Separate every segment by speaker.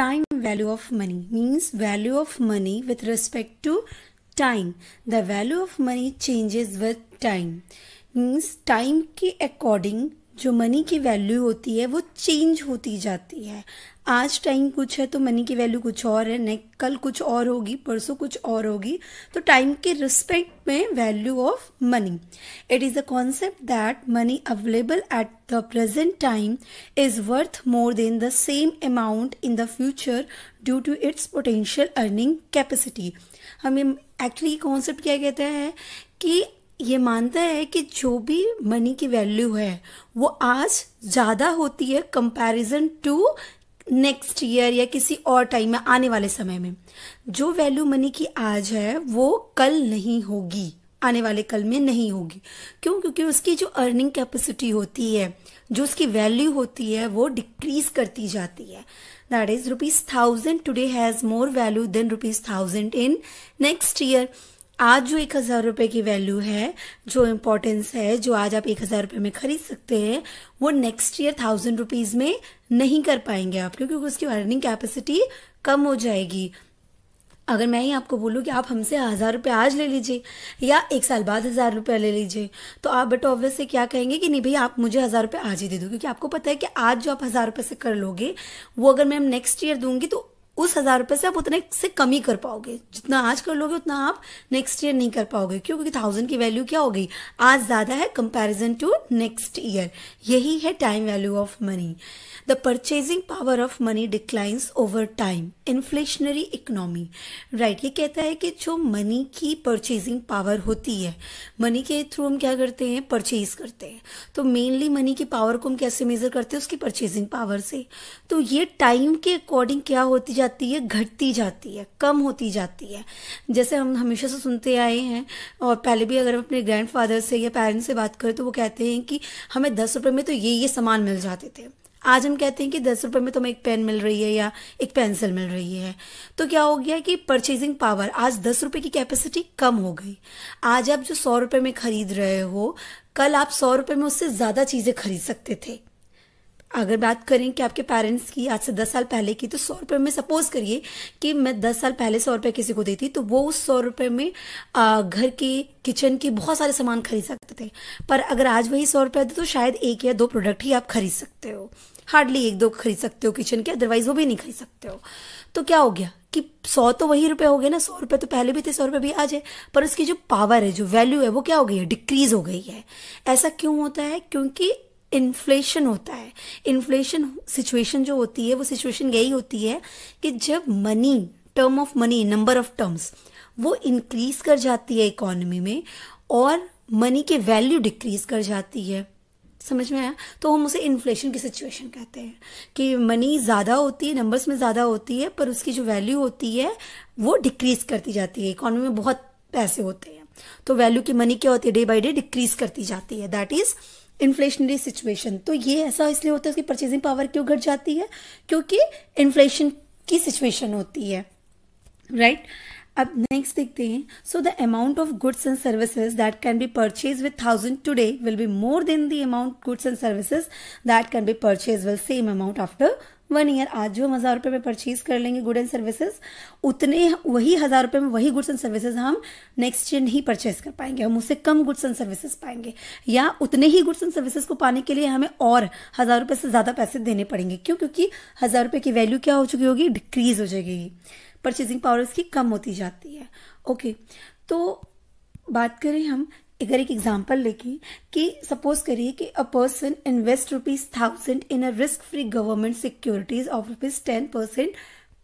Speaker 1: time value of money means value of money with respect to time. The value of money changes with time. Means time के according जो money की value होती है वो change होती जाती है आज टाइम कुछ है तो मनी की वैल्यू कुछ और है नेक कल कुछ और होगी परसों कुछ और होगी तो टाइम के रिस्पेक्ट में value of money it is a concept that money available at the present time is worth more than the same amount in the future due to its potential earning capacity हमें actually concept क्या कहता है कि ये मानता है कि जो भी मनी की वैल्यू है वो आज ज़्यादा होती है कंपैरिजन टू नेक्स्ट ईयर या किसी और टाइम में आने वाले समय में जो वैल्यू मनी की आज है वो कल नहीं होगी आने वाले कल में नहीं होगी क्यों क्योंकि उसकी जो अर्निंग कैपेसिटी होती है जो उसकी वैल्यू होती है वो डिक्रीज करती जाती है that is rupees thousand today has more value than rupees thousand in next year आज जो एक हज़ार रुपये की वैल्यू है जो इम्पोर्टेंस है जो आज आप एक हज़ार रुपये में खरीद सकते हैं वो नेक्स्ट ईयर थाउजेंड रुपीज़ में नहीं कर पाएंगे आप क्योंकि उसकी अर्निंग कैपेसिटी कम हो जाएगी अगर मैं ही आपको बोलूँ कि आप हमसे हज़ार रुपये आज ले लीजिए या एक साल बाद हज़ार रुपये ले लीजिए तो आप बट ऑब्वियस से क्या कहेंगे कि नहीं भैया आप मुझे हज़ार रुपये आज ही दे दो क्योंकि आपको पता है कि आज जो आप हज़ार रुपये से कर लोगे वो अगर मैं नेक्स्ट ईयर दूंगी तो उस हजार रुपए से आप उतने से कमी कर पाओगे जितना आज कर लोगे उतना आप नेक्स्ट ईयर नहीं कर पाओगे क्यों क्योंकि थाउजेंड की वैल्यू क्या होगी आज ज्यादा है कंपैरिजन टू नेक्स्ट ईयर यही है time value of money the purchasing power of money declines over time inflationary economy right ये कहता है कि जो मनी की परचेजिंग पावर होती है मनी के थ्रू हम क्या करते हैं परचेज करते हैं तो मेनली मनी की पावर को हम कैसे मेजर करते हैं उसकी परचेजिंग पावर से तो ये टाइम के अकॉर्डिंग क्या होती है जाती है घटती जाती है कम होती जाती है जैसे हम हमेशा से सुनते आए हैं और पहले भी अगर हम अपने ग्रैंड से या पेरेंट्स से बात करें तो वो कहते हैं कि हमें दस रुपये में तो ये ये सामान मिल जाते थे आज हम कहते हैं कि दस रुपये में तो हमें एक पेन मिल रही है या एक पेंसिल मिल रही है तो क्या हो गया कि परचेजिंग पावर आज दस रुपये की कैपेसिटी कम हो गई आज आप जो सौ रुपये में खरीद रहे हो कल आप सौ रुपये में उससे ज़्यादा चीज़ें खरीद सकते थे अगर बात करें कि आपके पेरेंट्स की आज से दस साल पहले की तो सौ रुपये में सपोज करिए कि मैं दस साल पहले सौ रुपये किसी को देती तो वो उस सौ रुपये में आ, घर के किचन के बहुत सारे सामान खरीद सकते थे पर अगर आज वही सौ रुपये दे तो शायद एक या दो प्रोडक्ट ही आप खरीद सकते हो हार्डली एक दो खरीद सकते हो किचन के अदरवाइज वो भी नहीं खरीद सकते हो तो क्या हो गया कि सौ तो वही रुपए हो गए ना सौ रुपए तो पहले भी थे सौ रुपए भी आज है पर उसकी जो पावर है जो वैल्यू है वो क्या हो गई है डिक्रीज हो गई है ऐसा क्यों होता है क्योंकि इन्फ्लेशन होता है इन्फ्लेशन सिचुएशन जो होती है वो सिचुएशन यही होती है कि जब money term of money number of terms वो इंक्रीज कर जाती है इकोनॉमी में और मनी की वैल्यू डिक्रीज कर जाती है समझ में आया तो हम उसे इन्फ्लेशन की सिचुएशन कहते हैं कि मनी ज़्यादा होती है नंबर्स में ज़्यादा होती है पर उसकी जो वैल्यू होती है वो डिक्रीज करती जाती है इकोनॉमी में बहुत पैसे होते हैं तो वैल्यू की मनी क्या होती है डे बाई डे डिक्रीज करती जाती है दैट इज़ इन्फ्लेशनरी सिचुएशन तो ये ऐसा इसलिए होता है उसकी परचेजिंग पावर क्यों घट जाती है क्योंकि इन्फ्लेशन की सिचुएशन होती है राइट right? अब नेक्स्ट देखते हैं so the amount of goods and services that can be purchase with thousand today will be more than the amount goods and services that can be purchase with same amount after one year आज जो हम हज़ार रुपये में purchase कर लेंगे good and services उतने वही हज़ार रुपये में वही गुड्स एंड सर्विसेज हम नेक्स्ट ईयर नहीं परचेज कर पाएंगे हम उससे कम गुड्स एंड सर्विसेज पाएंगे या उतने ही गुड्स एंड सर्विसेज को पाने के लिए हमें और हज़ार रुपये से ज़्यादा पैसे देने पड़ेंगे क्यों क्योंकि हज़ार रुपये की वैल्यू क्या हो चुकी होगी डिक्रीज हो जाएगी परचेजिंग पावर इसकी कम होती जाती है ओके तो बात करें हम अगर एक एग्जाम्पल लेके कि सपोज करिए कि a person invest rupees thousand in a risk free government securities of rupees ten percent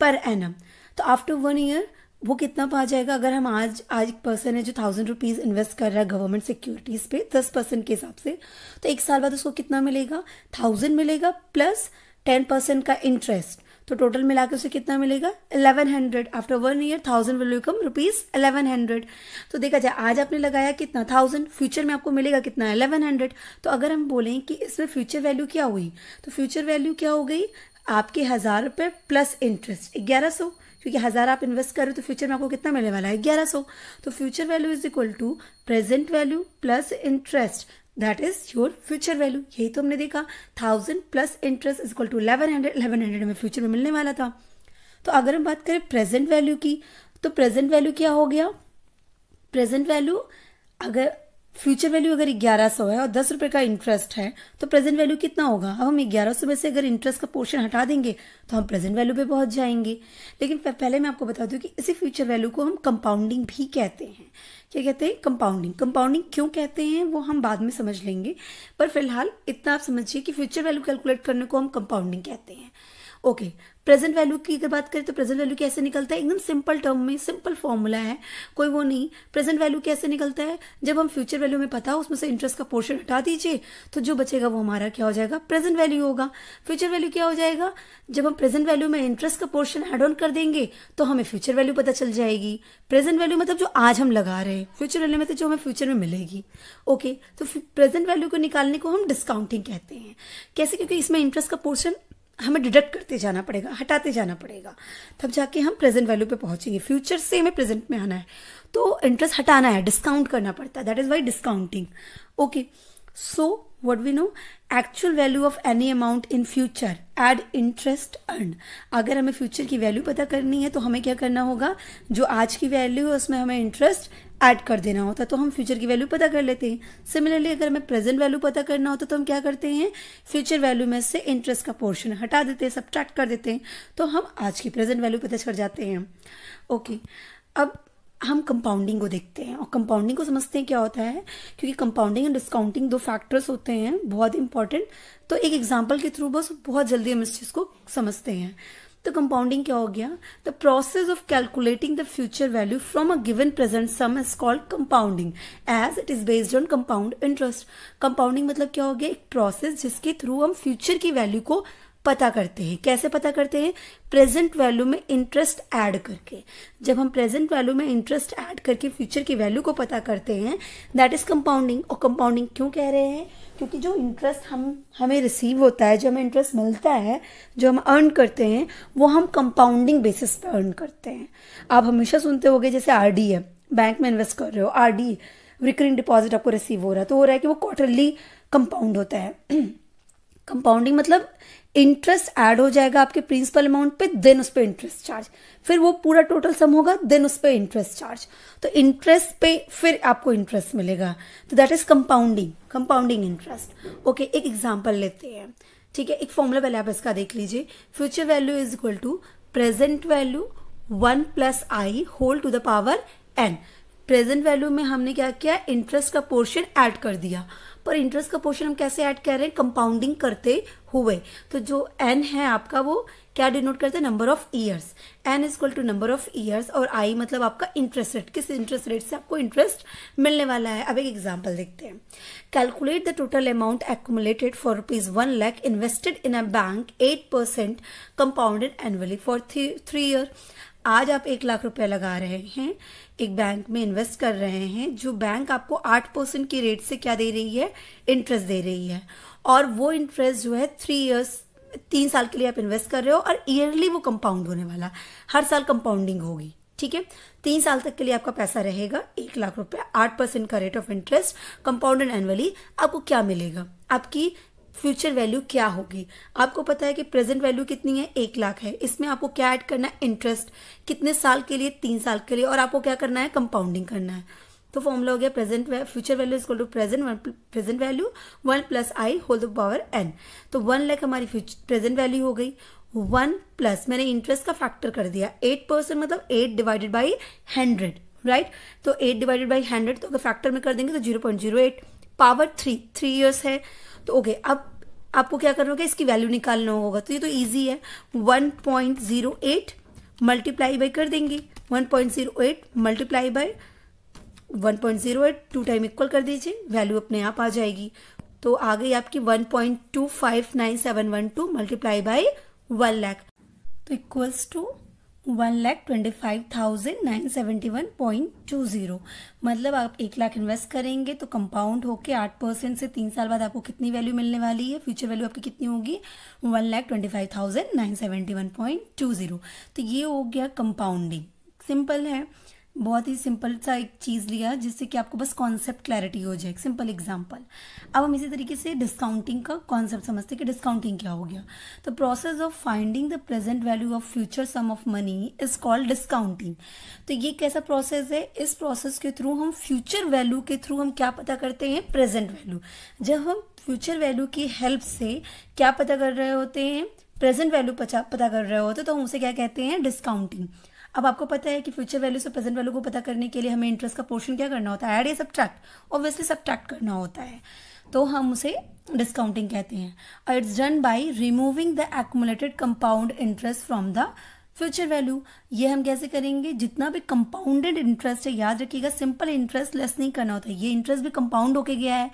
Speaker 1: per annum तो आफ्टर वन ईयर वो कितना पा जाएगा अगर हम आज आज एक पर्सन है जो थाउजेंड रुपीज इन्वेस्ट कर रहा है गवर्नमेंट सिक्योरिटीज पे दस परसेंट के हिसाब से तो एक साल बाद उसको कितना मिलेगा थाउजेंड मिलेगा प्लस टेन परसेंट का इंटरेस्ट तो टोटल मिला के उसे कितना मिलेगा eleven hundred after one year thousand will become rupees eleven hundred तो देखा जाए आज आपने लगाया कितना थाउजेंड फ्यूचर में आपको मिलेगा कितना इलेवन हंड्रेड तो अगर हम बोलें कि इसमें फ्यूचर वैल्यू क्या हुई तो फ्यूचर वैल्यू क्या हो गई आपके हज़ार रुपये प्लस इंटरेस्ट ग्यारह सौ क्योंकि हज़ार आप इन्वेस्ट कर रहे हो तो फ्यूचर में आपको कितना मिलने वाला है ग्यारह सौ तो future value is equal to present value plus interest that is your future value यही तो हमने देखा thousand plus interest is equal to eleven hundred eleven hundred में फ्यूचर में मिलने वाला था तो अगर हम बात करें प्रेजेंट वैल्यू की तो प्रेजेंट वैल्यू क्या हो गया प्रेजेंट वैल्यू अगर फ्यूचर वैल्यू अगर ग्यारह सौ है और दस रुपये का इंटरेस्ट है तो प्रेजेंट वैल्यू कितना होगा अब हम ग्यारह सौ में से अगर इंटरेस्ट का पोर्शन हटा देंगे तो हम प्रेजेंट वैल्यू पे पहुंच जाएंगे लेकिन पहले मैं आपको बता दूं कि इसी फ्यूचर वैल्यू को हम कंपाउंडिंग भी कहते हैं क्या कहते हैं कंपाउंडिंग कंपाउंडिंग क्यों कहते हैं वो हम बाद में समझ लेंगे पर फिलहाल इतना आप समझिए कि फ्यूचर वैल्यू कैलकुलेट करने को हम कंपाउंडिंग कहते हैं ओके प्रेजेंट वैल्यू की अगर बात करें तो प्रेजेंट वैल्यू कैसे निकलता है एकदम सिंपल टर्म में सिंपल फॉर्मूला है कोई वो नहीं प्रेजेंट वैल्यू कैसे निकलता है जब हम फ्यूचर वैल्यू में पता हो उसमें से इंटरेस्ट का पोर्शन हटा दीजिए तो जो बचेगा वो हमारा क्या हो जाएगा प्रेजेंट वैल्यू होगा फ्यूचर वैल्यू क्या हो जाएगा जब हम प्रेजेंट वैल्यू में इंटरेस्ट का पोर्शन एड ऑन कर देंगे तो हमें फ्यूचर वैल्यू पता चल जाएगी प्रेजेंट वैल्यू मतलब जो आज हम लगा रहे हैं फ्यूचर वैल्यू मतलब जो हमें फ्यूचर में मिलेगी ओके तो प्रेजेंट वैल्यू को निकालने को हम डिस्काउंटिंग कहते हैं कैसे क्योंकि इसमें इंटरेस्ट का पोर्शन हमें डिडक्ट करते जाना पड़ेगा हटाते जाना पड़ेगा तब जाके हम प्रेजेंट वैल्यू पे पहुंचेंगे फ्यूचर से हमें प्रेजेंट में आना है तो इंटरेस्ट हटाना है डिस्काउंट करना पड़ता है that is why discounting okay so what we know actual value of any amount in future add interest earn अगर हमें फ्यूचर की वैल्यू पता करनी है तो हमें क्या करना होगा जो आज की वैल्यू है उसमें हमें इंटरेस्ट ऐड कर देना होता तो हम फ्यूचर की वैल्यू पता कर लेते हैं सिमिलरली अगर हमें प्रेजेंट वैल्यू पता करना होता तो हम क्या करते हैं फ्यूचर वैल्यू में से इंटरेस्ट का पोर्शन हटा देते हैं सब्ट्रैक्ट कर देते हैं तो हम आज की प्रेजेंट वैल्यू पता कर जाते हैं ओके okay, अब हम कंपाउंडिंग को देखते हैं और कंपाउंडिंग को समझते हैं क्या होता है क्योंकि कंपाउंडिंग एंड डिस्काउंटिंग दो फैक्टर्स होते हैं बहुत इंपॉर्टेंट तो एक एग्जाम्पल के थ्रू बस बहुत जल्दी हम इस चीज़ को समझते हैं तो कंपाउंडिंग क्या हो गया the process of calculating the future value from a given present sum is called compounding as it is based on compound interest compounding मतलब क्या हो गया एक प्रोसेस जिसके थ्रू हम फ्यूचर की वैल्यू को पता करते हैं कैसे पता करते हैं प्रेजेंट वैल्यू में इंटरेस्ट ऐड करके जब हम प्रेजेंट वैल्यू में इंटरेस्ट ऐड करके फ्यूचर की वैल्यू को पता करते हैं दैट इज कंपाउंडिंग और कंपाउंडिंग क्यों कह रहे हैं क्योंकि जो इंटरेस्ट हम हमें रिसीव होता है जो हमें इंटरेस्ट मिलता है जो हम अर्न करते हैं वो हम कंपाउंडिंग बेसिस पर अर्न करते हैं आप हमेशा सुनते हो जैसे आर है बैंक में इन्वेस्ट कर रहे हो आर डी रिकरिंग डिपॉजिट आपको रिसीव हो रहा है तो हो रहा है कि वो क्वार्टरली कंपाउंड होता है कंपाउंडिंग मतलब इंटरेस्ट ऐड हो जाएगा आपके प्रिंसिपल अमाउंट पे देन उस पर इंटरेस्ट चार्ज फिर वो पूरा टोटल सम होगा देन उस पर इंटरेस्ट चार्ज तो इंटरेस्ट पे फिर आपको इंटरेस्ट मिलेगा तो that is compounding compounding interest okay एक एग्जाम्पल लेते हैं ठीक है एक फॉर्मूला पहले आप इसका देख लीजिए future value is equal to present value one plus I whole to the power N present value में हमने क्या किया इंटरेस्ट का पोर्शन ऐड कर दिया पर इंटरेस्ट का पोर्शन हम कैसे ऐड कर रहे हैं कंपाउंडिंग करते हुए तो जो एन है आपका वो क्या डिनोट करते है number of years N equal to number of years और आई मतलब आपका इंटरेस्ट रेट किस इंटरेस्ट रेट से आपको इंटरेस्ट मिलने वाला है अब एक एग्जाम्पल देखते हैं calculate the total amount accumulated for rupees one lakh invested in a bank at percent compounded annually for three year आज आप एक लाख रुपया लगा रहे हैं एक बैंक में इन्वेस्ट कर रहे हैं जो बैंक आपको आठ परसेंट की रेट से क्या दे रही है इंटरेस्ट दे रही है और वो इंटरेस्ट जो है थ्री ईयर्स तीन साल के लिए आप इन्वेस्ट कर रहे हो और ईयरली वो कंपाउंड होने वाला हर साल कंपाउंडिंग होगी ठीक है तीन साल तक के लिए आपका पैसा रहेगा एक लाख रुपए आठ परसेंट का rate of interest compounded annually आपको क्या मिलेगा आपकी फ्यूचर वैल्यू क्या होगी आपको पता है कि प्रेजेंट वैल्यू कितनी है एक लाख है इसमें आपको क्या ऐड करना है इंटरेस्ट कितने साल के लिए तीन साल के लिए और आपको क्या करना है कंपाउंडिंग करना है तो फॉर्मूला हो गया present future value is equal to present one present value one plus I whole the power N तो वन लाख हमारी प्रेजेंट वैल्यू हो गई वन प्लस मैंने इंटरेस्ट का फैक्टर कर दिया एट परसेंट मतलब eight divided by hundred right तो एट डिवाइडेड बाई हंड्रेड तो अगर फैक्टर में कर देंगे तो zero point zero eight power three three years है तो ओके अब आपको क्या करना होगा इसकी वैल्यू निकालना होगा तो ये तो ईजी है 1.08 मल्टीप्लाई बाई कर देंगे one point zero eight multiply by one point zero eight two time equal कर दीजिए वैल्यू अपने आप आ जाएगी तो आ गई आपकी one point two five nine seven one two multiply by one lakh तो equals to one lakh twenty five thousand nine seventy one point two zero मतलब आप एक लाख इन्वेस्ट करेंगे तो कंपाउंड होके आठ परसेंट से तीन साल बाद आपको कितनी वैल्यू मिलने वाली है फ्यूचर वैल्यू आपकी कितनी होगी one lakh twenty five thousand nine seventy one point two zero तो ये हो गया कंपाउंडिंग सिंपल है बहुत ही सिंपल सा एक चीज़ लिया जिससे कि आपको बस कॉन्सेप्ट क्लैरिटी हो जाए सिंपल एग्जांपल अब हम इसी तरीके से डिस्काउंटिंग का कॉन्सेप्ट समझते हैं कि डिस्काउंटिंग क्या हो गया तो process of finding the present value of future sum of money is called discounting तो ये कैसा प्रोसेस है इस प्रोसेस के थ्रू हम फ्यूचर वैल्यू के थ्रू हम क्या पता करते हैं प्रेजेंट वैल्यू जब हम फ्यूचर वैल्यू की हेल्प से क्या पता कर रहे होते हैं प्रेजेंट वैल्यू पता कर रहे होते तो हम उसे क्या कहते हैं डिस्काउंटिंग अब आपको पता है कि फ्यूचर वैल्यू से प्रेजेंट वैल्यू को पता करने के लिए हमें इंटरेस्ट का पोर्शन क्या करना होता है एड या सब्ट्रैक्ट ऑब्वियसली सब्ट्रैक्ट करना होता है तो हम उसे डिस्काउंटिंग कहते हैं और it's done by removing the accumulated compound interest from the future value ये हम कैसे करेंगे जितना भी कंपाउंडेड इंटरेस्ट है याद रखिएगा सिंपल इंटरेस्ट लेस नहीं करना होता है ये इंटरेस्ट भी कंपाउंड होके गया है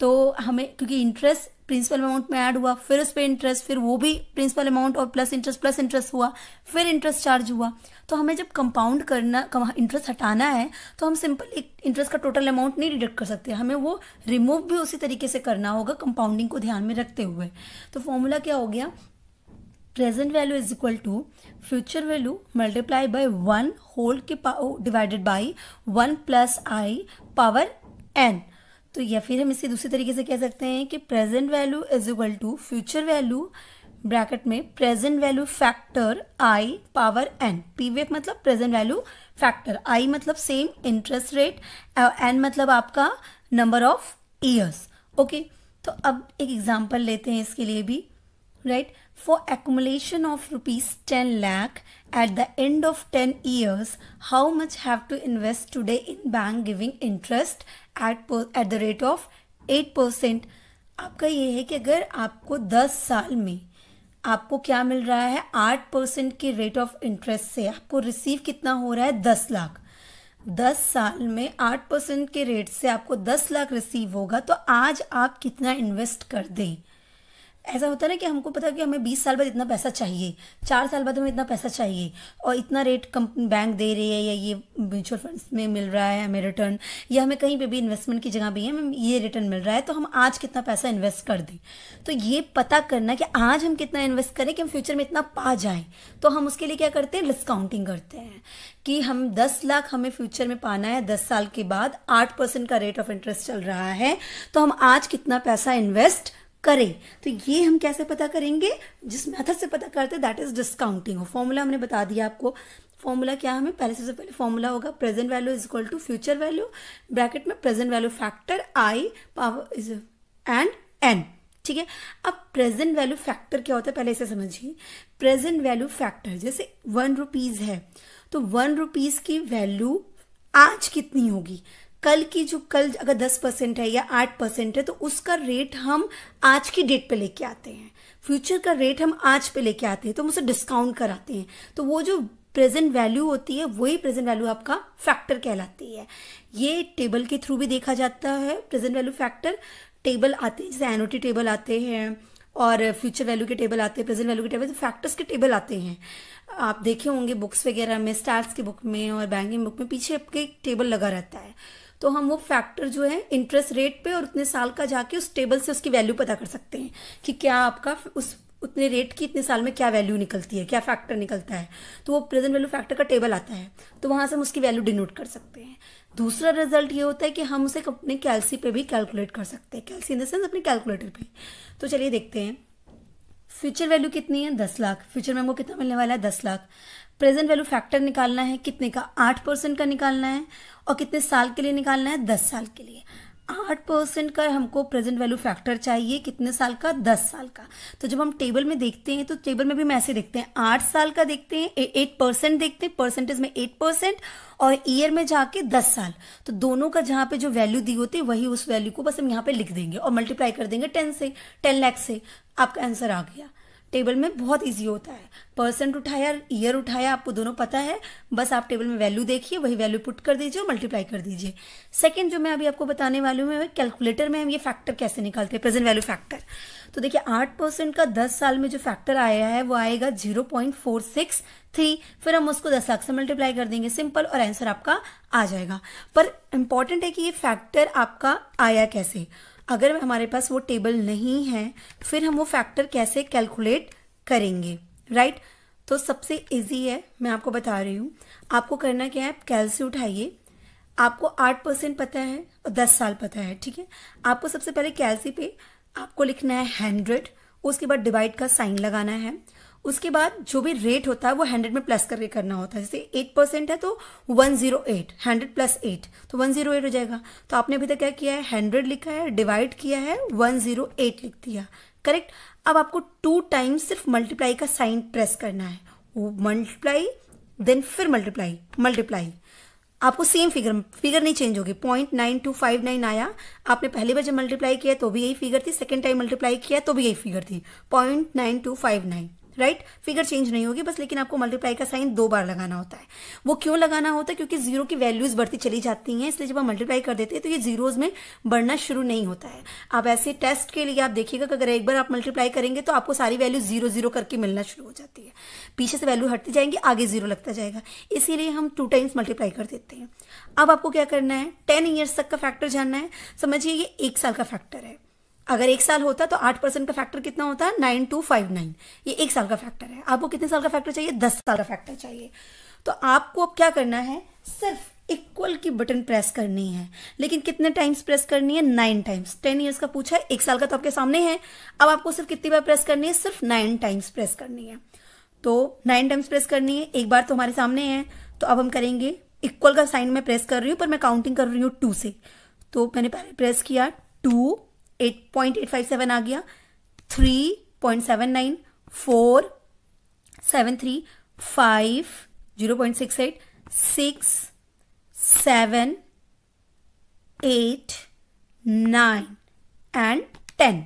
Speaker 1: तो हमें क्योंकि इंटरेस्ट प्रिंसिपल अमाउंट में ऐड हुआ फिर उस पर इंटरेस्ट फिर वो भी प्रिंसिपल अमाउंट और प्लस इंटरेस्ट प्लस इंटरेस्ट हुआ फिर इंटरेस्ट चार्ज हुआ तो हमें जब कंपाउंड करना इंटरेस्ट हटाना है तो हम सिंपल एक इंटरेस्ट का टोटल अमाउंट नहीं डिडक्ट कर सकते हमें वो रिमूव भी उसी तरीके से करना होगा कंपाउंडिंग को ध्यान में रखते हुए तो फॉर्मूला क्या हो गया present value is equal to future value multiply by one whole के divided by one plus I power N तो या फिर हम इसे दूसरे तरीके से कह सकते हैं कि present value is equal to future value bracket में present value factor I power N PVF मतलब प्रेजेंट वैल्यू फैक्टर आई मतलब सेम इंटरेस्ट रेट एन मतलब आपका नंबर ऑफ ईयर्स ओके तो अब एक एग्जाम्पल लेते हैं इसके लिए भी right right? for accumulation of rupees 10 lakh at the end of 10 years how much have to invest today in bank giving interest at at the rate of 8% आपका ये है कि अगर आपको 10 साल में आपको क्या मिल रहा है 8 परसेंट के रेट ऑफ इंटरेस्ट से आपको रिसीव कितना हो रहा है 10 लाख 10 साल में 8 परसेंट के रेट से आपको 10 लाख रिसीव होगा तो आज आप कितना इन्वेस्ट कर दें ऐसा होता है ना कि हमको पता है कि हमें बीस साल बाद इतना पैसा चाहिए चार साल बाद हमें इतना पैसा चाहिए और इतना रेट कम बैंक दे रही है या ये म्यूचुअल फंड्स में मिल रहा है हमें रिटर्न या हमें कहीं पे भी इन्वेस्टमेंट की जगह भी है हमें ये रिटर्न मिल रहा है तो हम आज कितना पैसा इन्वेस्ट कर दें तो ये पता करना कि आज हम कितना इन्वेस्ट करें कि हम फ्यूचर में इतना पा जाएँ तो हम उसके लिए क्या करते हैं डिस्काउंटिंग करते हैं कि हम दस लाख हमें फ्यूचर में पाना है दस साल के बाद आठ परसेंट का रेट ऑफ इंटरेस्ट चल रहा है तो हम आज कितना पैसा इन्वेस्ट करें तो ये हम कैसे पता करेंगे जिस मेथड से पता करते हैं दैट इज डिस्काउंटिंग फॉर्मूला हमने बता दिया आपको फॉर्मूला क्या हमें पहले सबसे पहले फॉर्मूला होगा present value is equal to future value bracket में present value factor I power is and N ठीक है अब प्रेजेंट वैल्यू फैक्टर क्या होता है पहले इसे समझिए प्रेजेंट वैल्यू फैक्टर जैसे वन रुपीज है तो वन रुपीज की वैल्यू आज कितनी होगी कल की जो कल अगर दस परसेंट है या आठ परसेंट है तो उसका रेट हम आज की डेट पे लेके आते हैं फ्यूचर का रेट हम आज पे लेके आते हैं तो हम उसे डिस्काउंट कराते हैं तो वो जो प्रेजेंट वैल्यू होती है वही प्रेजेंट वैल्यू आपका फैक्टर कहलाती है ये टेबल के थ्रू भी देखा जाता है प्रेजेंट वैल्यू फैक्टर टेबल आते हैं जैसे एनओटी टेबल आते हैं और फ्यूचर वैल्यू के टेबल आते हैं प्रेजेंट वैल्यू के टेबल तो फैक्टर्स के टेबल आते हैं आप देखे होंगे बुक्स वगैरह में स्टार्स के बुक में और बैंकिंग बुक में पीछे आपके टेबल लगा रहता है तो हम वो फैक्टर जो है इंटरेस्ट रेट पे और उतने साल का जाके उस टेबल से उसकी वैल्यू पता कर सकते हैं कि क्या आपका उस उतने रेट की इतने साल में क्या वैल्यू निकलती है क्या फैक्टर निकलता है तो वो प्रेजेंट वैल्यू फैक्टर का टेबल आता है तो वहां से हम उसकी वैल्यू डिनोट कर सकते हैं दूसरा रिजल्ट ये होता है कि हम उसे अपने कैलसी पे भी कैलकुलेट कर सकते हैं कैलसी इन द सेंस अपने कैलकुलेटर पे तो चलिए देखते हैं फ्यूचर वैल्यू कितनी है दस लाख फ्यूचर में हमको कितना मिलने वाला है दस लाख प्रेजेंट वैल्यू फैक्टर निकालना है कितने का आठ परसेंट का निकालना है और कितने साल के लिए निकालना है दस साल के लिए आठ परसेंट का हमको प्रेजेंट वैल्यू फैक्टर चाहिए कितने साल का दस साल का तो जब हम टेबल में देखते हैं तो टेबल में भी हम ऐसे देखते हैं आठ साल का देखते हैं एट परसेंट देखते हैं परसेंटेज में एट परसेंट और ईयर में जाके दस साल तो दोनों का जहां पे जो वैल्यू दी होती है वही उस वैल्यू को बस हम यहाँ पे लिख देंगे और मल्टीप्लाई कर देंगे टेन से टेन लैख से आपका आंसर आ गया टेबल में बहुत ईजी होता है परसेंट उठाया ईयर उठाया आपको दोनों पता है बस आप टेबल में वैल्यू देखिए वही वैल्यू पुट कर दीजिए और मल्टीप्लाई कर दीजिए सेकंड जो मैं अभी आपको बताने वाली हूँ कैलकुलेटर में हम ये फैक्टर कैसे निकालते हैं प्रेजेंट वैल्यू फैक्टर तो देखिए आठ परसेंट का दस साल में जो फैक्टर आया है वो आएगा zero point four six three फिर हम उसको दस लाख से मल्टीप्लाई कर देंगे सिंपल और आंसर आपका आ जाएगा पर इम्पॉर्टेंट है कि ये फैक्टर आपका आया कैसे अगर हमारे पास वो टेबल नहीं है तो फिर हम वो फैक्टर कैसे कैलकुलेट करेंगे राइट right? तो सबसे इजी है मैं आपको बता रही हूँ आपको करना क्या है आप कैलसी उठाइए आपको आठ परसेंट पता है और दस साल पता है ठीक है आपको सबसे पहले कैलसी पे आपको लिखना है हंड्रेड उसके बाद डिवाइड का साइन लगाना है उसके बाद जो भी रेट होता है वो हंड्रेड में प्लस करके करना होता है जैसे एट परसेंट है तो one zero eight hundred plus eight तो वन जीरो एट हो जाएगा तो आपने अभी तक क्या किया है हंड्रेड लिखा है डिवाइड किया है वन जीरो एट लिख दिया करेक्ट अब आपको टू टाइम्स सिर्फ मल्टीप्लाई का साइन प्रेस करना है मल्टीप्लाई देन फिर मल्टीप्लाई मल्टीप्लाई आपको सेम फिगर फिगर नहीं चेंज होगी point nine two five nine आया आपने पहली बार जब मल्टीप्लाई किया तो भी यही फिगर थी सेकेंड टाइम मल्टीप्लाई किया तो भी यही फिगर थी point nine two five nine right figure change नहीं होगी बस लेकिन आपको मल्टीप्लाई का साइन दो बार लगाना होता है वो क्यों लगाना होता है क्योंकि जीरो की वैल्यूज बढ़ती चली जाती हैं इसलिए जब आप मल्टीप्लाई कर देते हैं तो ये जीरोज में बढ़ना शुरू नहीं होता है अब ऐसे टेस्ट के लिए आप देखिएगा अगर एक बार आप मल्टीप्लाई करेंगे तो आपको सारी वैल्यू जीरो जीरो करके मिलना शुरू हो जाती है पीछे से वैल्यू हटती जाएंगी आगे जीरो लगता जाएगा इसीलिए हम टू टाइम्स मल्टीप्लाई कर देते हैं अब आपको क्या करना है टेन ईयर्स तक का फैक्टर जानना है समझिए ये एक साल का फैक्टर है अगर एक साल होता तो आठ परसेंट का फैक्टर कितना होता है नाइन टू फाइव नाइन ये एक साल का फैक्टर है आपको कितने साल का फैक्टर चाहिए दस साल का फैक्टर चाहिए तो आपको अब क्या करना है सिर्फ इक्वल की बटन प्रेस करनी है लेकिन कितने टाइम्स प्रेस करनी है नाइन टाइम्स टेन ईयर्स का पूछा है एक साल का तो आपके सामने है अब आपको सिर्फ कितनी बार प्रेस करनी है सिर्फ नाइन टाइम्स प्रेस करनी है तो नाइन टाइम्स प्रेस करनी है एक बार तो हमारे सामने है तो अब हम करेंगे इक्वल का साइन मैं प्रेस कर रही हूँ पर मैं काउंटिंग कर रही हूँ टू से तो मैंने पहले प्रेस किया two eight point eight five seven आ गया three point seven nine four seven three five zero and ten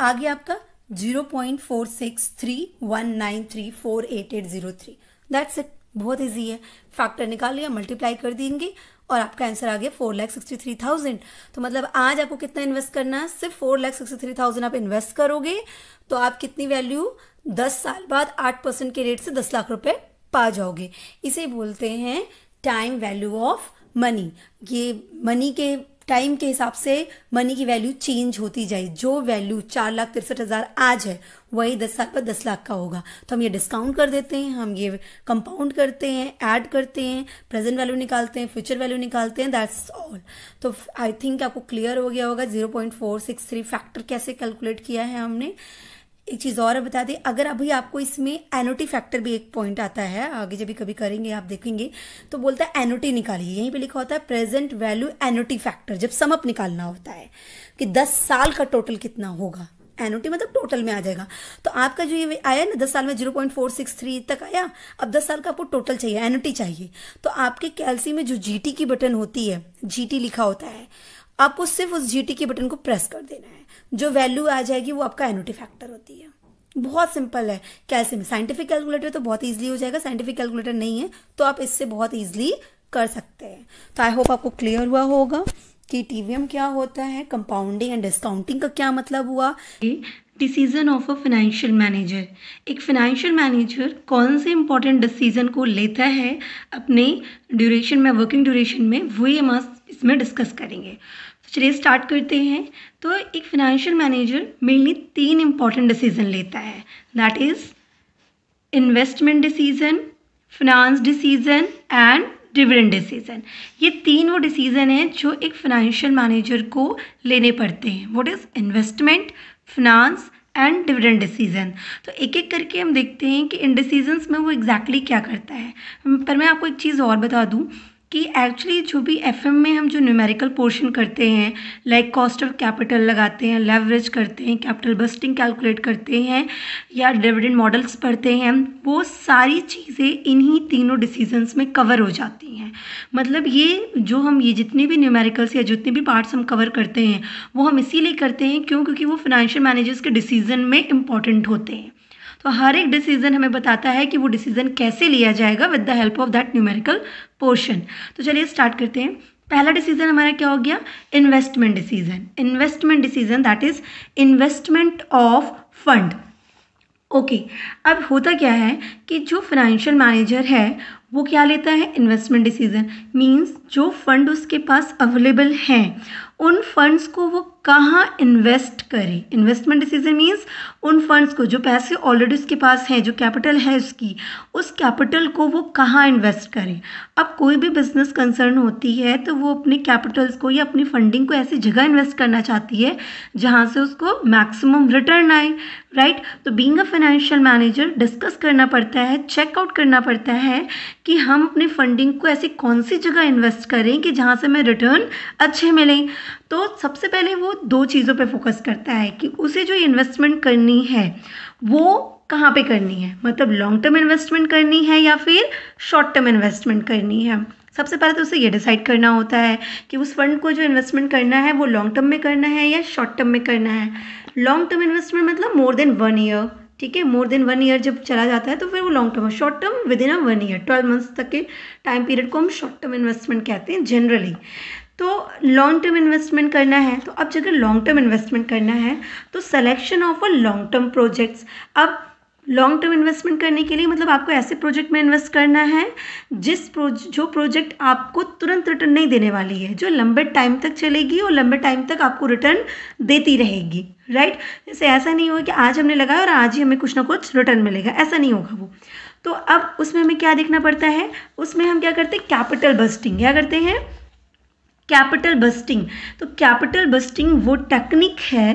Speaker 1: आ गया आपका zero point four six three one nine three four eight eight zero three that's it बहुत easy है factor निकाल लिया multiply कर देंगे और आपका आंसर आ गया four lakh sixty three thousand तो मतलब आज आपको कितना इन्वेस्ट करना है सिर्फ four lakh sixty three thousand आप इन्वेस्ट करोगे तो आप कितनी वैल्यू दस साल बाद आठ परसेंट के रेट से दस लाख रुपए पा जाओगे इसे बोलते हैं टाइम वैल्यू ऑफ मनी ये मनी के टाइम के हिसाब से मनी की वैल्यू चेंज होती जाए जो वैल्यू चार लाख तिरसठ हजार आज है वही दस साल पर दस लाख का होगा तो हम ये डिस्काउंट कर देते हैं हम ये कंपाउंड करते हैं ऐड करते हैं प्रेजेंट वैल्यू निकालते हैं फ्यूचर वैल्यू निकालते हैं दैट्स ऑल तो आई थिंक आपको क्लियर हो गया होगा zero point four six three factor कैसे कैलकुलेट किया है हमने एक चीज़ और बता दें अगर अभी आपको इसमें एनोटी फैक्टर भी एक पॉइंट आता है आगे जब भी कभी करेंगे आप देखेंगे तो बोलता है एनोटी निकालिए यहीं पे लिखा होता है प्रेजेंट वैल्यू एनोटी फैक्टर जब समअप निकालना होता है कि दस साल का टोटल कितना होगा एनोटी मतलब टोटल में आ जाएगा तो आपका जो ये आया ना दस साल में zero point four six three तक आया अब दस साल का आपको टोटल चाहिए एनोटी चाहिए तो आपके कैलसी में जो जीटी की बटन होती है जीटी लिखा होता है आपको सिर्फ उस जीटी के बटन को प्रेस कर देना है जो वैल्यू आ जाएगी वो आपका एनोटी फैक्टर होती है बहुत सिंपल है कैसे में साइंटिफिक कैलकुलेटर तो बहुत ईजिली हो जाएगा साइंटिफिक कैलकुलेटर नहीं है तो आप इससे बहुत ईजिली कर सकते हैं तो आई होप आपको क्लियर हुआ होगा कि टीवीएम क्या होता है कंपाउंडिंग एंड डिस्काउंटिंग का क्या मतलब हुआ decision of a financial manager एक फाइनेंशियल मैनेजर कौन से इंपॉर्टेंट डिसीजन को लेता है अपने ड्यूरेशन में वर्किंग ड्यूरेशन में वही मस्ट इसमें डिस्कस करेंगे तो चलिए स्टार्ट करते हैं तो एक फाइनेंशियल मैनेजर मेनली तीन इंपॉर्टेंट डिसीजन लेता है that is investment decision finance decision and dividend decision ये तीन वो डिसीजन हैं जो एक फाइनेंशियल मैनेजर को लेने पड़ते हैं what is investment finance and dividend decision तो एक एक करके हम देखते हैं कि इन डिसीजन में वो एग्जैक्टली exactly क्या करता है पर मैं आपको एक चीज़ और बता दूँ कि एक्चुअली जो भी एफ में हम जो न्यूमेरिकल पोर्शन करते हैं लाइक कॉस्ट ऑफ कैपिटल लगाते हैं लेवरेज करते हैं कैपिटल बस्टिंग कैलकुलेट करते हैं या डिविडेंड मॉडल्स पढ़ते हैं वो सारी चीज़ें इन्हीं तीनों डिसीजंस में कवर हो जाती हैं मतलब ये जो हम ये जितने भी न्यूमेरिकल्स या जितने भी पार्ट्स हम कवर करते हैं वो हम इसीलिए करते हैं क्यों क्योंकि वो फाइनेंशियल मैनेजर्स के डिसीजन में इंपॉर्टेंट होते हैं तो हर एक डिसीजन हमें बताता है कि वो डिसीजन कैसे लिया जाएगा with the help of that numerical portion तो चलिए स्टार्ट करते हैं पहला डिसीजन हमारा क्या हो गया investment decision investment decision that is investment of fund okay अब होता क्या है कि जो फाइनेंशियल मैनेजर है वो क्या लेता है इन्वेस्टमेंट डिसीजन मींस जो फंड उसके पास अवेलेबल हैं उन फंड्स को वो कहाँ इन्वेस्ट करें इन्वेस्टमेंट डिसीजन मीन्स उन फंड्स को जो पैसे ऑलरेडी उसके पास हैं जो कैपिटल है उसकी उस कैपिटल को वो कहाँ इन्वेस्ट करें अब कोई भी बिजनेस कंसर्न होती है तो वो अपने कैपिटल्स को या अपनी फंडिंग को ऐसी जगह इन्वेस्ट करना चाहती है जहाँ से उसको मैक्सिमम रिटर्न आए राइट तो being a financial manager discuss करना पड़ता है चेकआउट करना पड़ता है कि हम अपनी फंडिंग को ऐसी कौन सी जगह इन्वेस्ट करें कि जहाँ से हमें रिटर्न अच्छे मिलें तो सबसे पहले वो दो चीज़ों पे फोकस करता है कि उसे जो इन्वेस्टमेंट करनी है वो कहाँ पे करनी है मतलब लॉन्ग टर्म इन्वेस्टमेंट करनी है या फिर शॉर्ट टर्म इन्वेस्टमेंट करनी है सबसे पहले तो उसे ये डिसाइड करना होता है कि उस फंड को जो इन्वेस्टमेंट करना है वो लॉन्ग टर्म में करना है या शॉर्ट टर्म में करना है लॉन्ग टर्म इन्वेस्टमेंट मतलब मोर देन वन ईयर ठीक है मोर देन वन ईयर जब चला जाता है तो फिर वो long term short term within a one year twelve months तक के टाइम पीरियड को हम शॉर्ट टर्म इन्वेस्टमेंट कहते हैं जनरली तो लॉन्ग टर्म इन्वेस्टमेंट करना है तो अब जगह लॉन्ग टर्म इन्वेस्टमेंट करना है तो selection of a long term projects अब लॉन्ग टर्म इन्वेस्टमेंट करने के लिए मतलब आपको ऐसे प्रोजेक्ट में इन्वेस्ट करना है जिस प्रोज जो प्रोजेक्ट आपको तुरंत रिटर्न नहीं देने वाली है जो लंबे टाइम तक चलेगी और लंबे टाइम तक आपको रिटर्न देती रहेगी राइट जैसे ऐसा नहीं होगा कि आज हमने लगाया और आज ही हमें कुछ ना कुछ रिटर्न मिलेगा ऐसा नहीं होगा वो तो अब उसमें हमें क्या देखना पड़ता है उसमें हम क्या करते हैं कैपिटल बस्टिंग क्या करते हैं कैपिटल बस्टिंग तो कैपिटल बस्टिंग वो टेक्निक है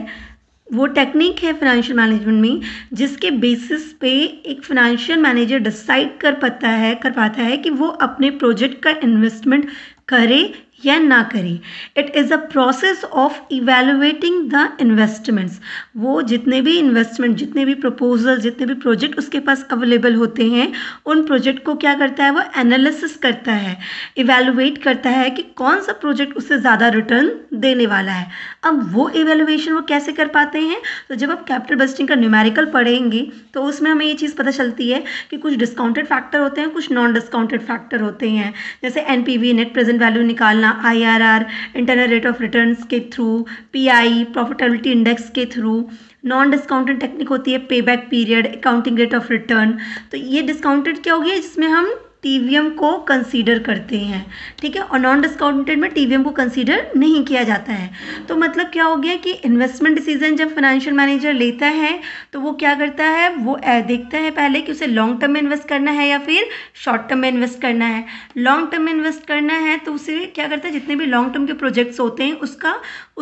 Speaker 1: वो टेक्निक है फाइनेंशियल मैनेजमेंट में जिसके बेसिस पे एक फाइनेंशियल मैनेजर डिसाइड कर पाता है कर पाता है कि वो अपने प्रोजेक्ट का इन्वेस्टमेंट करे या ना करें it is a process of evaluating the investments वो जितने भी इन्वेस्टमेंट जितने भी प्रपोजल जितने भी प्रोजेक्ट उसके पास अवेलेबल होते हैं उन प्रोजेक्ट को क्या करता है वो एनालिसिस करता है इवेलुएट करता है कि कौन सा प्रोजेक्ट उससे ज़्यादा रिटर्न देने वाला है अब वो इवेलुएशन वो कैसे कर पाते हैं तो जब आप कैपिटल बस्टिंग का न्यूमेरिकल पढ़ेंगे तो उसमें हमें ये चीज़ पता चलती है कि कुछ डिस्काउंटेड फैक्टर होते हैं कुछ नॉन डिस्काउंटेड फैक्टर होते हैं जैसे एन नेट प्रेजेंट वैल्यू निकालना निकालना IRR internal rate of return के थ्रू पीआई प्रॉफिटेबिलिटी इंडेक्स के थ्रू नॉन डिस्काउंटेड टेक्निक होती है pay back period accounting rate of return तो ये डिस्काउंटेड क्या होगी जिसमें हम टीवीएम को कंसीडर करते हैं ठीक है और नॉन डिस्काउंटेड में टीवीएम को कंसीडर नहीं किया जाता है तो मतलब क्या हो गया कि इन्वेस्टमेंट डिसीजन जब फाइनेंशियल मैनेजर लेता है तो वो क्या करता है वो देखता है पहले कि उसे लॉन्ग टर्म में इन्वेस्ट करना है या फिर शॉर्ट टर्म में इन्वेस्ट करना है लॉन्ग टर्म में इन्वेस्ट करना है तो उसे क्या करता है जितने भी लॉन्ग टर्म के प्रोजेक्ट्स होते हैं उसका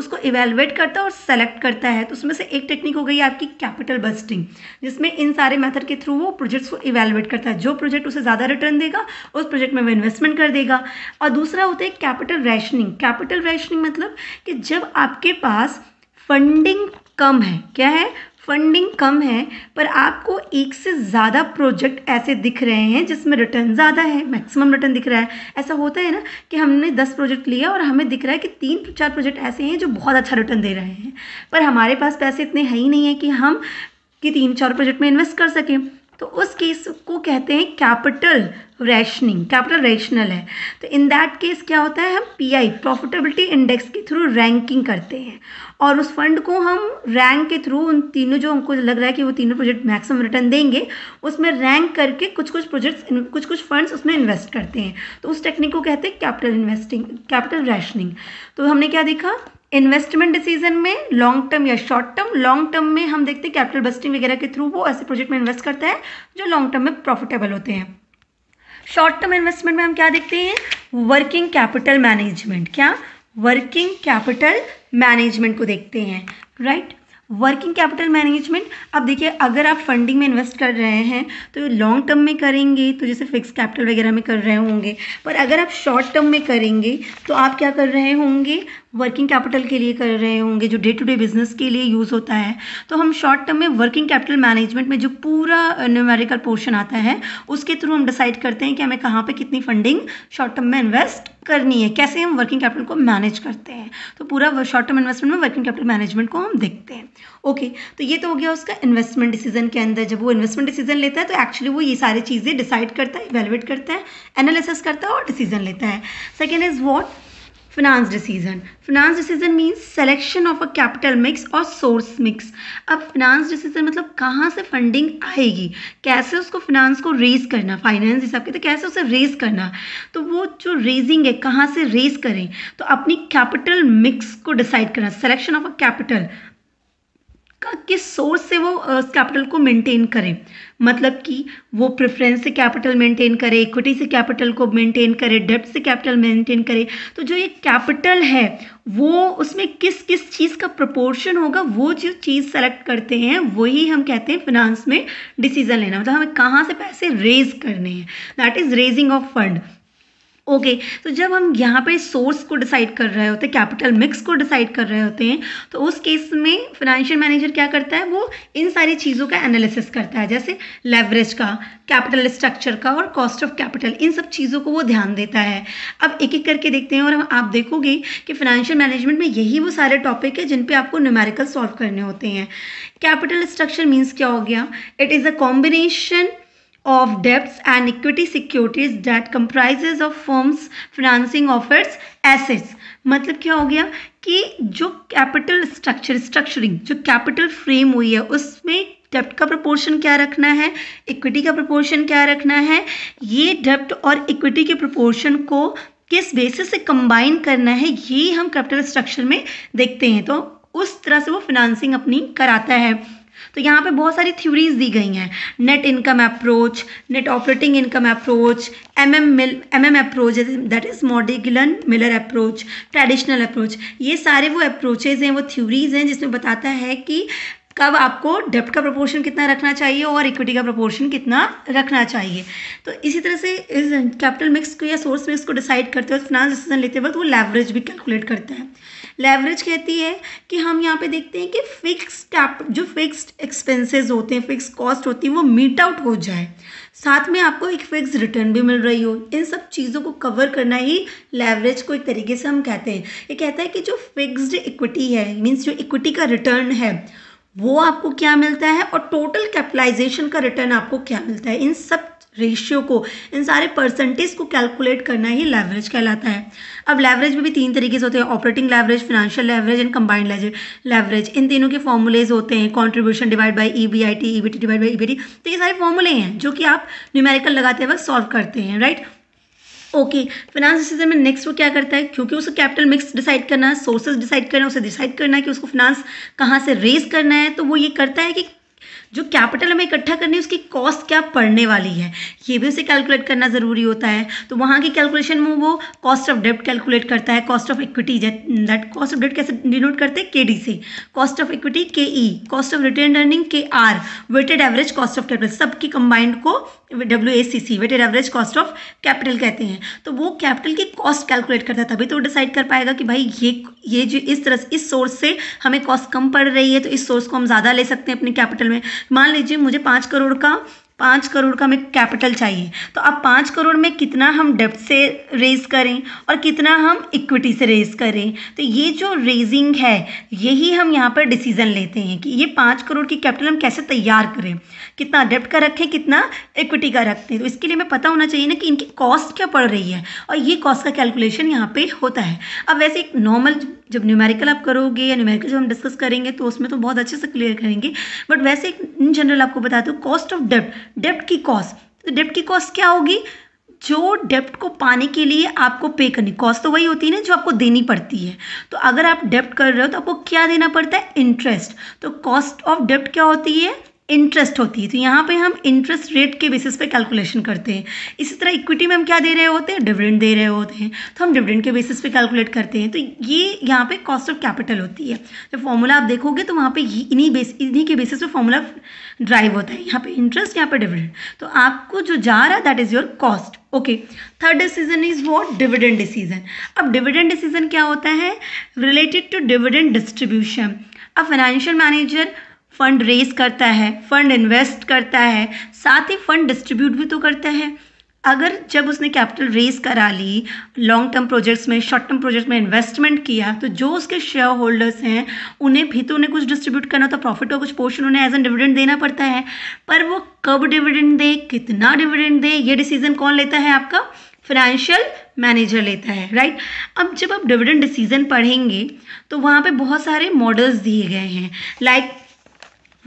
Speaker 1: उसको इवेलुएट करता है और सेलेक्ट करता है तो उसमें से एक टेक्निक हो गई आपकी कैपिटल बस्टिंग जिसमें इन सारे मेथड के थ्रू वो प्रोजेक्ट्स को इवेलुएट करता है जो प्रोजेक्ट उसे ज़्यादा रिटर्न देगा करेगा उस प्रोजेक्ट में वो इन्वेस्टमेंट कर देगा और दूसरा होता है कैपिटल रैशनिंग कैपिटल रैशनिंग मतलब कि जब आपके पास फंडिंग कम है क्या है फंडिंग कम है पर आपको एक से ज़्यादा प्रोजेक्ट ऐसे दिख रहे हैं जिसमें रिटर्न ज़्यादा है मैक्सिमम रिटर्न दिख रहा है ऐसा होता है ना कि हमने दस प्रोजेक्ट लिया और हमें दिख रहा है कि तीन चार प्रोजेक्ट ऐसे हैं जो बहुत अच्छा रिटर्न दे रहे हैं पर हमारे पास पैसे इतने है ही नहीं है कि हम कि तीन चार प्रोजेक्ट में इन्वेस्ट कर सकें तो उस केस को कहते हैं कैपिटल रैशनिंग कैपिटल रैशनल है तो इन दैट केस क्या होता है हम पीआई प्रॉफिटेबिलिटी इंडेक्स के थ्रू रैंकिंग करते हैं और उस फंड को हम रैंक के थ्रू उन तीनों जो हमको लग रहा है कि वो तीनों प्रोजेक्ट मैक्सिमम रिटर्न देंगे उसमें रैंक करके कुछ कुछ प्रोजेक्ट्स कुछ कुछ फंड्स उसमें इन्वेस्ट करते हैं तो उस टेक्निक को कहते हैं कैपिटल इन्वेस्टिंग कैपिटल रैशनिंग तो हमने क्या देखा इन्वेस्टमेंट डिसीजन में लॉन्ग टर्म या शॉर्ट टर्म लॉन्ग टर्म में हम देखते हैं कैपिटल बस्टिंग वगैरह के थ्रू वो ऐसे प्रोजेक्ट में इन्वेस्ट करते हैं जो लॉन्ग टर्म में प्रॉफिटेबल होते हैं शॉर्ट टर्म इन्वेस्टमेंट में हम क्या देखते हैं वर्किंग कैपिटल मैनेजमेंट क्या वर्किंग कैपिटल मैनेजमेंट को देखते हैं right right? Working capital management अब देखिए अगर आप फंडिंग में इन्वेस्ट कर रहे हैं तो लॉन्ग टर्म में करेंगे तो जैसे फिक्स कैपिटल वगैरह में कर रहे होंगे पर अगर आप शॉर्ट टर्म में करेंगे तो आप क्या कर रहे होंगे वर्किंग कैपिटल के लिए कर रहे होंगे जो डे टू डे बिजनेस के लिए यूज़ होता है तो हम शॉर्ट टर्म में वर्किंग कैपिटल मैनेजमेंट में जो पूरा न्यूमेरिकल uh, पोर्शन आता है उसके थ्रू हम डिसाइड करते हैं कि हमें कहाँ पे कितनी फंडिंग शॉर्ट टर्म में इन्वेस्ट करनी है कैसे हम वर्किंग कैपिटल को मैनेज करते हैं तो पूरा शॉर्ट टर्म इन्वेस्टमेंट में वर्किंग कैपिटल मैनेजमेंट को हम देखते हैं ओके तो ये तो हो गया उसका इन्वेस्टमेंट डिसीजन के अंदर जब वो इन्वेस्टमेंट डिसीजन लेता है तो एक्चुअली वो ये सारी चीज़ें डिसाइड करता है इवेलुएट करता है एनालिसिस करता है और डिसीजन लेता है second is what finance decision finance decision means selection of a capital mix और सोर्स मिक्स अब फिनांस डिसीजन मतलब कहाँ से फंडिंग आएगी कैसे उसको फिनांस को रेज करना फाइनेंस हिसाब के तो कैसे उसे रेज करना तो वो जो रेजिंग है कहाँ से रेज करें तो अपनी कैपिटल मिक्स को डिसाइड करना सेलेक्शन ऑफ अ कैपिटल का किस सोर्स से वो कैपिटल को मेंटेन करें मतलब कि वो प्रेफरेंस से कैपिटल मेंटेन करे इक्विटी से कैपिटल को मेंटेन करे डेप्ट से कैपिटल मेंटेन करे तो जो ये कैपिटल है वो उसमें किस किस चीज़ का प्रपोर्शन होगा वो जो चीज़ सेलेक्ट करते हैं वही हम कहते हैं फिनांस में डिसीजन लेना मतलब हमें कहाँ से पैसे रेज करने हैं that is raising of fund okay okay, तो जब हम यहाँ पे सोर्स को डिसाइड कर रहे होते हैं कैपिटल मिक्स को डिसाइड कर रहे होते हैं तो उस केस में फाइनेंशियल मैनेजर क्या करता है वो इन सारी चीज़ों का एनालिसिस करता है जैसे लेवरेज का कैपिटल स्ट्रक्चर का और कॉस्ट ऑफ कैपिटल इन सब चीज़ों को वो ध्यान देता है अब एक एक करके देखते हैं और आप देखोगे कि फाइनेंशियल मैनेजमेंट में यही वो सारे टॉपिक है जिन पर आपको न्यूमेरिकल सॉल्व करने होते हैं कैपिटल स्ट्रक्चर मीन्स क्या हो गया it is a combination of debts and equity securities that comprises of firms financing of its assets मतलब क्या हो गया कि जो कैपिटल स्ट्रक्चर स्ट्रक्चरिंग जो कैपिटल फ्रेम हुई है उसमें डेप्ट का प्रपोर्शन क्या रखना है इक्विटी का प्रपोर्शन क्या रखना है ये डेप्ट और इक्विटी के प्रपोर्शन को किस बेसिस से कंबाइन करना है ये हम कैपिटल स्ट्रक्चर में देखते हैं तो उस तरह से वो फिनांसिंग अपनी कराता है तो यहाँ पे बहुत सारी थ्योरीज दी गई हैं net income approach net operating income approach M M mill M M approach that is Modigliani Miller approach traditional approach ये सारे वो अप्रोचेज हैं वो थ्योरीज हैं जिसमें बताता है कि कब आपको डेप्ट का प्रपोर्शन कितना रखना चाहिए और इक्विटी का प्रपोर्शन कितना रखना चाहिए तो इसी तरह से इस कैपिटल मिक्स को या सोर्स मिक्स को डिसाइड करते वक्त फिनांस डिसीजन लेते वक्त वो लेवरेज भी कैलकुलेट करता है लेवरेज कहती है कि हम यहाँ पे देखते हैं कि फिक्स कैप जो फिक्स्ड एक्सपेंसेस होते हैं फिक्स कॉस्ट होती है वो मीट आउट हो जाए साथ में आपको एक फिक्स रिटर्न भी मिल रही हो इन सब चीज़ों को कवर करना ही लेवरेज को एक तरीके से हम कहते हैं ये कहता है कि जो फिक्स्ड इक्विटी है मीन्स जो इक्विटी का रिटर्न है वो आपको क्या मिलता है और टोटल कैपिटलाइजेशन का रिटर्न आपको क्या मिलता है इन सब रेशियो को इन सारे परसेंटेज को कैलकुलेट करना ही लेवरेज कहलाता है अब लेवरेज में भी तीन तरीके से होते हैं operating leverage financial leverage and combined leverage इन तीनों के फॉर्मूलेज होते हैं contribution divide by E B I T E B T divide by E B T तो ये सारे फॉर्मूले हैं जो कि आप न्यूमेरिकल लगाते वक्त सॉल्व करते हैं राइट ओके फिनांस डिसीजन में नेक्स्ट वो क्या करता है क्योंकि उसको कैपिटल मिक्स डिसाइड करना है सोर्सेज डिसाइड करना है उसे डिसाइड करना है कि उसको फिनांस कहाँ से रेज करना है तो वो ये करता है कि जो कैपिटल हमें इकट्ठा करनी है उसकी कॉस्ट क्या पड़ने वाली है ये भी उसे कैलकुलेट करना ज़रूरी होता है तो वहाँ की कैलकुलेशन में वो कॉस्ट ऑफ डेप्ट कैलकुलेट करता है cost of equity that cost of debt कैसे डिनोट करते हैं के डी से cost of equity K E cost of return earning K R weighted average cost of capital सबकी combined को W A C C weighted average cost of capital कहते हैं तो वो कैपिटल की कॉस्ट कैलकुलेट करता है तभी तो डिसाइड कर पाएगा कि भाई ये ये जो इस तरह इस सोर्स से हमें कॉस्ट कम पड़ रही है तो इस सोर्स को हम ज़्यादा ले सकते हैं अपने कैपिटल में मान लीजिए मुझे पाँच करोड़ का पाँच करोड़ का हमें कैपिटल चाहिए तो अब पाँच करोड़ में कितना हम डेप्ट से रेज करें और कितना हम इक्विटी से रेज करें तो ये जो रेजिंग है यही हम यहाँ पर डिसीज़न लेते हैं कि ये पाँच करोड़ की कैपिटल हम कैसे तैयार करें कितना डेप्ट का रखें कितना इक्विटी का रखते हैं तो इसके लिए हमें पता होना चाहिए ना कि इनकी कॉस्ट क्या पड़ रही है और ये कॉस्ट का कैलकुलेशन यहाँ पे होता है अब वैसे एक नॉर्मल जब न्यूमेरिकल आप करोगे या न्यूमेरिकल जब हम डिस्कस करेंगे तो उसमें तो बहुत अच्छे से क्लियर करेंगे बट वैसे एक इन जनरल आपको बताते हो कॉस्ट ऑफ डेप्ट डेप्ट की कॉस्ट तो डेप्ट की कॉस्ट क्या होगी जो डेप्ट को पाने के लिए आपको पे करनी कॉस्ट तो वही होती है ना जो आपको देनी पड़ती है तो अगर आप डेप्ट कर रहे हो तो आपको क्या देना पड़ता है इंटरेस्ट तो कॉस्ट ऑफ डेप्ट क्या होती है इंटरेस्ट होती है तो यहाँ पे हम इंटरेस्ट रेट के बेसिस पे कैलकुलेशन करते हैं इसी तरह इक्विटी में हम क्या दे रहे होते हैं डिविडेंड दे रहे होते हैं तो हम डिविडेंड के बेसिस पे कैलकुलेट करते हैं तो ये यहाँ पे कॉस्ट ऑफ कैपिटल होती है जब फॉर्मूला आप देखोगे तो वहाँ पे इन्हीं बेस इन्हीं के बेसिस पे फॉर्मूला ड्राइव होता है यहाँ पे इंटरेस्ट यहाँ पे डिविडेंड तो आपको जो जा रहा है that is your cost okay third decision is what dividend decision अब डिविडेंड डिसीजन क्या होता है related to dividend distribution a financial manager fund raise करता है फंड इन्वेस्ट करता है साथ ही फंड डिस्ट्रीब्यूट भी तो करता है अगर जब उसने कैपिटल रेज करा ली लॉन्ग टर्म प्रोजेक्ट्स में शॉर्ट टर्म प्रोजेक्ट्स में इन्वेस्टमेंट किया तो जो उसके शेयर होल्डर्स हैं उन्हें भी तो उन्हें कुछ डिस्ट्रीब्यूट करना तो प्रॉफिट का कुछ पोर्शन उन्हें एज एन डिविडेंड देना पड़ता है पर वो कब डिविडेंड दे कितना डिविडेंड दे ये डिसीजन कौन लेता है आपका फाइनेंशियल मैनेजर लेता है राइट अब जब आप डिविडेंड डिसीजन पढ़ेंगे तो वहाँ पे बहुत सारे मॉडल्स दिए गए हैं like like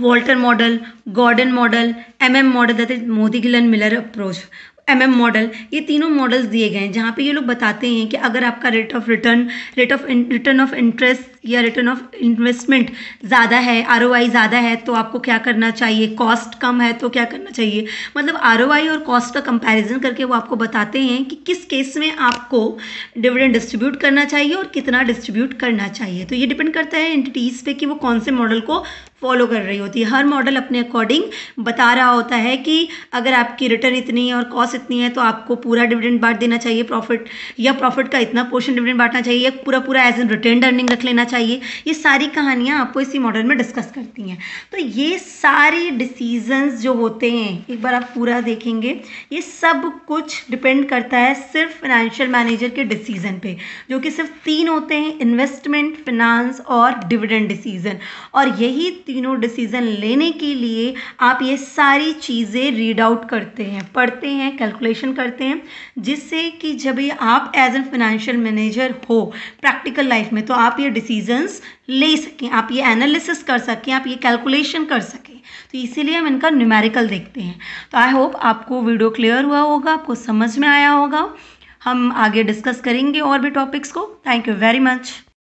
Speaker 1: Walter model Gordon model M M model that Modigliani Miller approach M M model ये तीनों मॉडल्स दिए गए हैं जहाँ पे ये लोग बताते हैं कि अगर आपका rate of return rate of return of interest या रिटर्न ऑफ इन्वेस्टमेंट ज़्यादा है आर ज़्यादा है तो आपको क्या करना चाहिए कॉस्ट कम है तो क्या करना चाहिए मतलब आर और कॉस्ट का कंपेरिजन करके वो आपको बताते हैं कि किस केस में आपको डिविडेंड डिस्ट्रीब्यूट करना चाहिए और कितना डिस्ट्रीब्यूट करना चाहिए तो ये डिपेंड करता है एंटिटीज़ पर कि वो कौन से मॉडल को फॉलो कर रही होती है हर मॉडल अपने अकॉर्डिंग बता रहा होता है कि अगर आपकी रिटर्न इतनी है और कॉस्ट इतनी है तो आपको पूरा डिविडेंड बांट देना चाहिए प्रॉफिट या प्रॉफिट का इतना पोर्शन डिविडेंड बांटना चाहिए या पूरा पूरा एज एन रिटर्न अर्निंग रख लेना चाहिए ये सारी कहानियाँ आपको इसी मॉडल में डिस्कस करती हैं तो ये सारे डिसीजंस जो होते हैं एक बार आप पूरा देखेंगे ये सब कुछ डिपेंड करता है सिर्फ फाइनेंशियल मैनेजर के डिसीजन पे जो कि सिर्फ तीन होते हैं इन्वेस्टमेंट फिनांस और डिविडेंड डिसीजन और यही तीनों डिसीजन लेने के लिए आप ये सारी चीज़ें रीड आउट करते हैं पढ़ते हैं कैलकुलेशन करते हैं जिससे कि जब ये आप एज ए फाइनेंशियल मैनेजर हो प्रैक्टिकल लाइफ में तो आप ये डिसीजंस ले सकें आप ये एनालिसिस कर सकें आप ये कैलकुलेशन कर सकें तो इसीलिए हम इनका न्यूमेरिकल देखते हैं तो आई होप आपको वीडियो क्लियर हुआ होगा आपको समझ में आया होगा हम आगे डिस्कस करेंगे और भी टॉपिक्स को थैंक यू वेरी मच